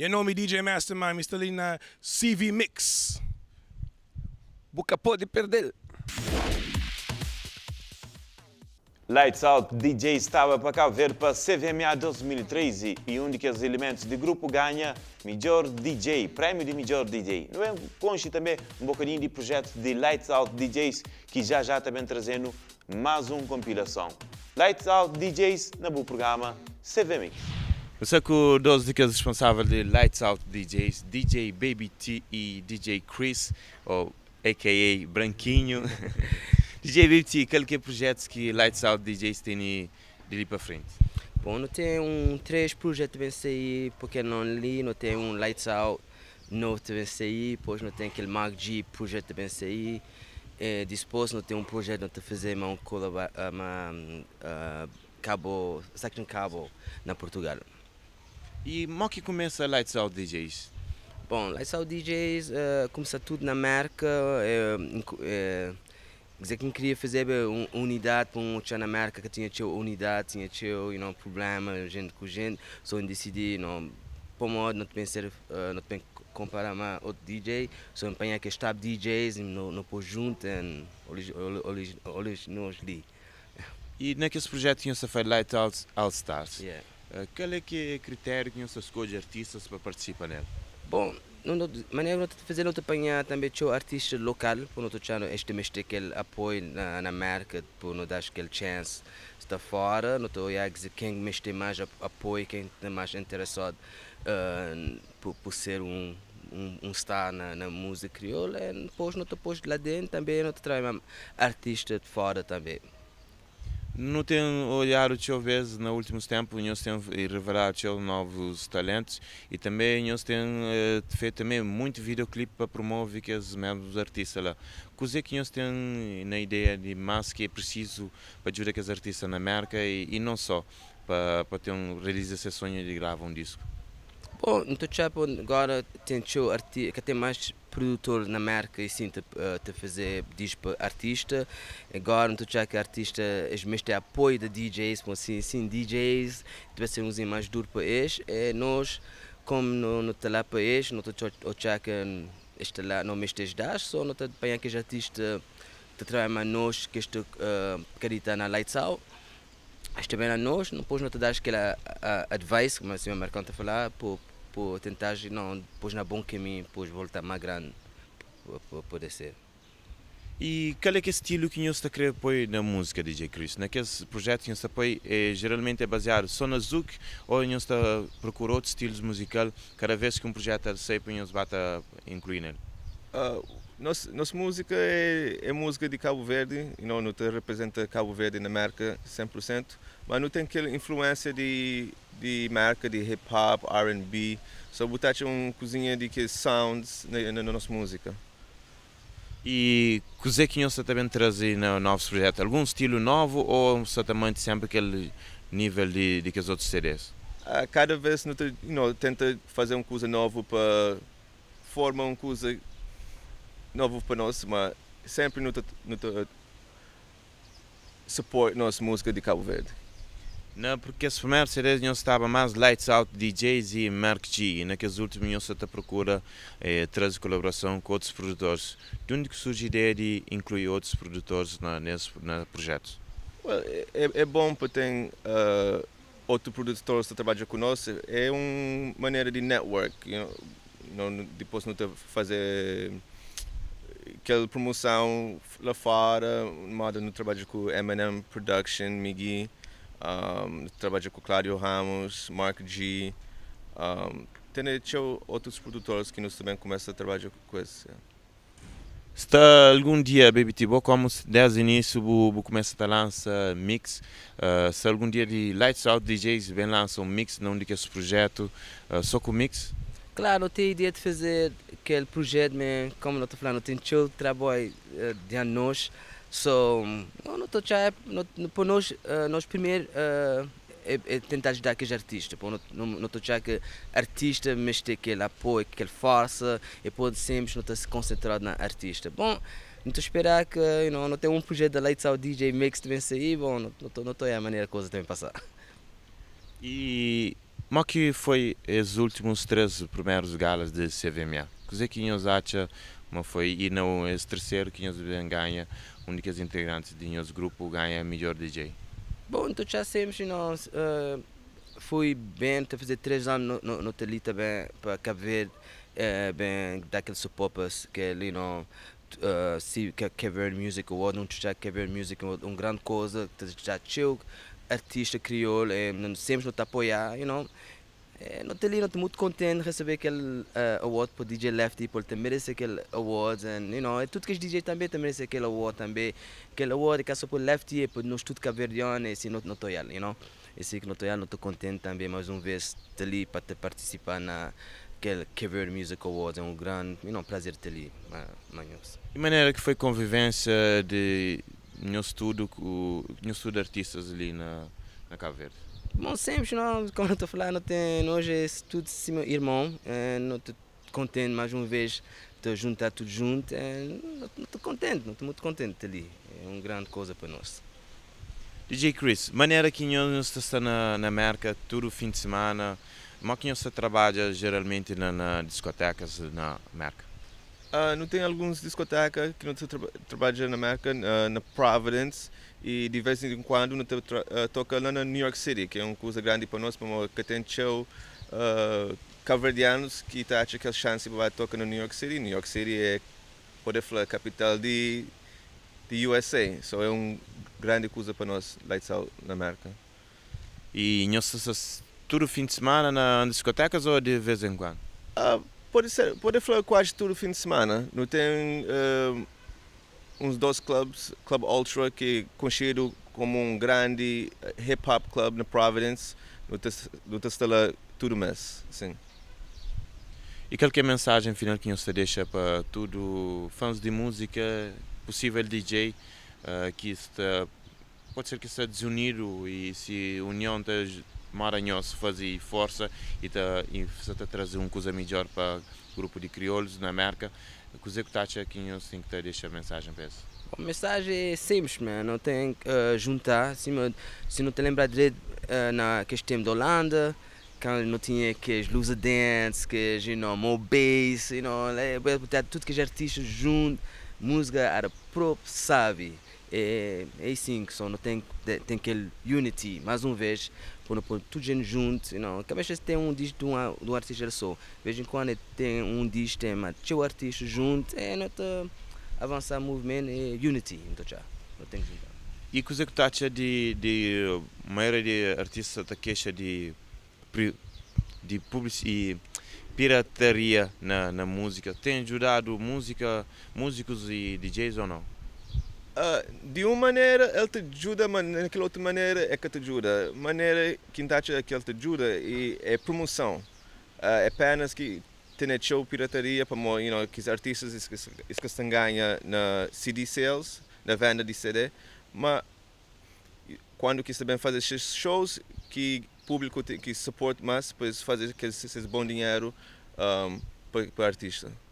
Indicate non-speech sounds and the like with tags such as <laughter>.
You know me, DJ Mastermind, Mr. Lina, CV Mix. Boca pode perder. Lights Out DJ estava para cá ver para CVMA 2013 e um dos elementos do grupo ganha Melhor DJ, prémio de Melhor DJ. Não é? Conche também um bocadinho de projeto de Lights Out DJs que já já também trazendo mais uma compilação. Lights Out DJs na boa programa CVMix. Eu sou com o Doze Dicas é responsável de Lights Out DJs, DJ Baby T e DJ Chris, ou a.k.a. Branquinho. <laughs> DJ Baby T, qual que é o projeto que Lights Out DJs tem de ali para frente? Bom, não tem um três projetos bem sair, porque não li, não tem um Lights Out novo bem sair, depois não tem aquele Mag G projeto bem sair. É, eh, depois não tem um projeto onde fazer uma, uma, uma ah, uh, ah, cabo, second cabo na Portugal. E como que começa Lights Out DJs? Bom, Lights Out DJs uh, eh, começa tudo na América. Uh, uh, dizer queria fazer uma unidade para um na América que tinha teu unidade, tinha teu you know, problema, gente com gente, só em decidi, não, por modo não tem ser, uh, eh, não tem comparar a outro DJ, só so, empenhar que está DJs no, no pôr junto, olhos nos li. E naquele projeto tinha-se feito Light Out All Stars. Yeah. Eh, qual é que é o critério que você escolhe artistas para participar nele? Bom, não maneira de fazer não apanhar também o artista local, por outro lado, este mês aquele apoio na, na marca, por não dar aquele chance está fora, não estou a dizer quem mais mais apoio, quem tem mais interessado uh, por, por ser um um, um star na, na música crioula e eh, depois não te pôs lá dentro também não te traz artista de fora também. Não tenho olhado tio vez nos últimos tempos, nós temos revelado novos talentos e também nós temos eh, feito também muito videoclipe para promover que os mesmos artistas lá. Coisa que nós temos na ideia de mais que é preciso para ajudar que os artistas na América e, e não só para, para ter um realização de gravar um disco. Bom, no teu agora tem show arti que tem mais produtor na marca e sim te, eh, te fazer diz artista agora no teu é artista as mesmas tem apoio de DJs como assim sim DJs deve ser um mais duro para eles é nós como no no teu para eles no teu chapéu este lá não me estás das só no teu que que artista te traz mais nós que este uh, na lights out mas também a é nós, depois não te dás aquela eh, advice, como a senhora Marcão está a falar, para por tentar, não, pôs na bom caminho, depois voltar mais grande, para poder ser. E qual é que é estilo que você está querendo pôr na música, DJ Chris? Naqueles projetos é que você põe, tá é, geralmente é baseado só na Zouk ou você está procura outros estilos musicais cada vez que um projeto é sempre você bata incluir nele? Uh, ah, nossa, nossa música é, é, música de Cabo Verde, e não, não representa Cabo Verde na marca 100%, mas não tem aquela influência de de marca de hip hop, R&B, só botar uma cozinha de que sounds na, na, na nossa música. E que é que você também traz no né, novo projeto? Algum estilo novo ou você também sempre aquele nível de, de que os outros CDs? Ah, cada vez não, you know, tenta fazer uma coisa nova para formar uma coisa nova para nós, mas sempre no no suporte nossa música de Cabo Verde. Não, porque esse primeiro CD não estava mais lights out DJs e Mark G, e naqueles últimos nós se à procura eh, trazer colaboração com outros produtores. De onde que surge a ideia de incluir outros produtores na, nesse na projeto? Well, é, é, é bom para ter uh, ah, outros produtores que trabalham conosco, é uma maneira de network, you know? não, depois não fazer aquela promoção lá fora, moda no trabalho com Eminem Production, Miggy. Um, trabalhei com Cláudio Ramos, Mark G. Um, tem, tinha outros produtores que nos também começam a trabalhar com isso. É. Está algum dia, Baby Tibo, como desde o início, vou começar a lançar mix. Uh, se algum dia de Lights Out DJs vem lançar um mix, não de que esse projeto, uh, só com mix? Claro, eu tenho a ideia de fazer aquele projeto, mas como eu estou falando, eu tenho o trabalho uh, de nós. So, não to já é, para nós, eh, nós primeiro eh, é, é tentar ajudar aqueles artistas. não, estou a que artista, mas tem aquele apoio, aquele força, e pode sempre não estar tá se concentrado na artista. Bom, não estou a esperar que you know, não tem um projeto da Lights Out DJ Mix também sair, bom, não estou não, não é a maneira a coisa também passar. E como que foi os últimos três primeiros galas de CVMA? O que é que vocês mas foi, e não esse terceiro, que nós ganha, únicas integrantes de nosso grupo ganha melhor DJ. Bom, então já sempre nós uh, fui bem, até fazer três anos no, no, no para Cabo Verde, eh, bem, daqueles popas que é ali não uh, eh, se que é Verde Music Award, não já Cabo ver Music Award, uma grande coisa, já chill, artista crioulo, é, sempre nos apoiar, you know, not really eh, not muito contente receber aquele uh, award para DJ Lefty porque também merece aquele award e you know é tudo que os DJs também também merece aquele award também aquele award que é só o Lefty e é por nós tudo caverdiano e se não não estou ali you know e se não estou ali não estou contente também mais uma vez estar ali para te participar na aquele Caver Music Awards é um grande you know, prazer estar ali manhoso. De maneira que foi convivência de meu estudo com meu estudo de artistas ali na na Cabo Verde Bom, sempre, não, <laughs> como eu estou falando, tem, hoje é tudo meu irmão, é, não estou contente mais uma vez de juntar tá tudo junto, é, não estou contente, não estou muito contente ali, é uma grande coisa para nós. DJ Chris, maneira que nós está na, na América todo fim de semana, como é que você trabalha geralmente nas na discotecas na América Uh, ah, não tem algumas discotecas que nós tra trabalhamos na América uh, na Providence, e de vez em quando eh, toca lá na New York City, que é uma coisa grande para nós, porque tem show uh, eh, anos que tá acha que a chance vai tocar na New York City. New York City é, poder falar, a capital de, de USA, então é uma grande coisa para nós, Lights Out na América. E nós todo fim de semana na discotecas ou de vez em quando? Uh, pode ser, pode falar quase todo fim de semana. Não tem... Uh, uns dois clubes, Club Ultra, que é conhecido como um grande eh, hip hop club na Providence, do Tastela tudo mais, Sim. E qualquer é mensagem final que você deixa para tudo fãs de música, possível DJ uh, eh, que está pode ser que está desunido e se união da tá Maranhão se fazer força e está a tá trazer um coisa melhor para o grupo de crioulos na América que os executados aqui em Helsinki te deixa a mensagem para isso? A mensagem é simples, man. não tem que uh, ah, juntar. Se, se não te lembrar direito, uh, ah, naquele tempo da Holanda, quando não tinha aqueles Lusa Dance, que you know, Mo Bass, you know, tudo que os artistas juntos, música era próprio sabe? é, é assim que sono, tem, tem aquele unity, mais uma vez, quando põe tudo gente junto, não, cada vez tem um disco de um, de um artista só, de vez em quando tem um disco, tem mas seu artista junto, é nota é avançar movimento, é unity, então já, não tem que E coisa que tu acha de, de maioria de artistas da tá queixa de, de publicidade pirataria na, na música? Tem ajudado música, músicos e DJs ou não? Uh, de uma maneira ele te ajuda, naquela outra maneira é que te ajuda. Maneira que acha é que ele te ajuda e é promoção. Uh, é apenas que tem show pirataria para you know, que os artistas isso que, estão ganha na CD sales, na venda de CD, mas quando que bem fazer esses shows que público que suporte mais, pois fazer que bom dinheiro um, para, para artista.